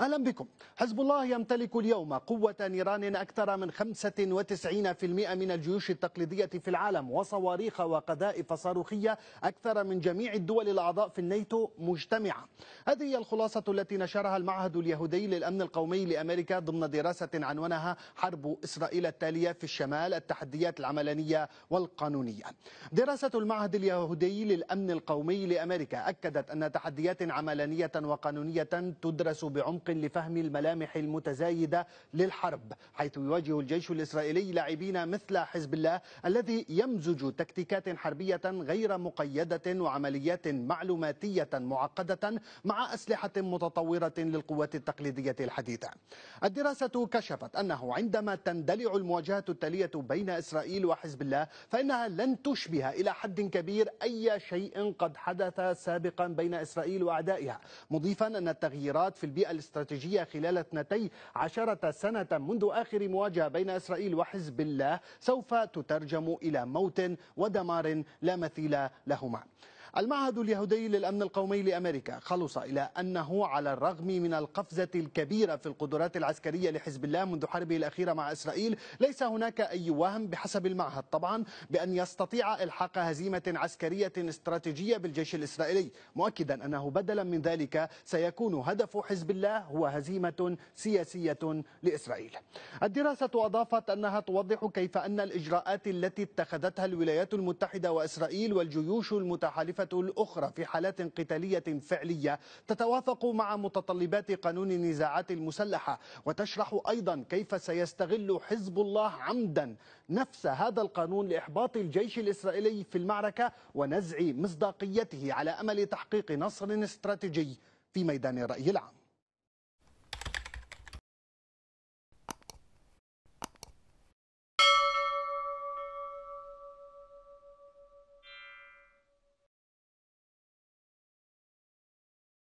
أهلا بكم حزب الله يمتلك اليوم قوة نيران أكثر من 95% من الجيوش التقليدية في العالم وصواريخ وقذائف صاروخية أكثر من جميع الدول الأعضاء في الناتو مجتمعة هذه هي الخلاصة التي نشرها المعهد اليهودي للأمن القومي لأمريكا ضمن دراسة عنوانها حرب إسرائيل التالية في الشمال التحديات العملانية والقانونية دراسة المعهد اليهودي للأمن القومي لأمريكا أكدت أن تحديات عملانية وقانونية تدرس بعمق طرق لفهم الملامح المتزايدة للحرب حيث يواجه الجيش الإسرائيلي لاعبين مثل حزب الله الذي يمزج تكتيكات حربية غير مقيدة وعمليات معلوماتية معقدة مع أسلحة متطورة للقوات التقليدية الحديثة الدراسة كشفت أنه عندما تندلع المواجهة التالية بين إسرائيل وحزب الله فإنها لن تشبه إلى حد كبير أي شيء قد حدث سابقا بين إسرائيل وأعدائها مضيفا أن التغييرات في البيئة الاستراتيجية الاستراتيجية خلال 12 سنة منذ آخر مواجهة بين إسرائيل وحزب الله سوف تترجم إلى موت ودمار لا مثيل لهما المعهد اليهودي للأمن القومي لأمريكا خلص إلى أنه على الرغم من القفزة الكبيرة في القدرات العسكرية لحزب الله منذ حربه الأخيرة مع إسرائيل ليس هناك أي وهم بحسب المعهد طبعا بأن يستطيع إلحاق هزيمة عسكرية استراتيجية بالجيش الإسرائيلي مؤكدا أنه بدلا من ذلك سيكون هدف حزب الله هو هزيمة سياسية لإسرائيل الدراسة أضافت أنها توضح كيف أن الإجراءات التي اتخذتها الولايات المتحدة وإسرائيل والجيوش المتحالفة الطائفة الأخرى في حالات قتالية فعلية تتوافق مع متطلبات قانون النزاعات المسلحة وتشرح أيضا كيف سيستغل حزب الله عمدا نفس هذا القانون لإحباط الجيش الإسرائيلي في المعركة ونزع مصداقيته على أمل تحقيق نصر استراتيجي في ميدان الرأي العام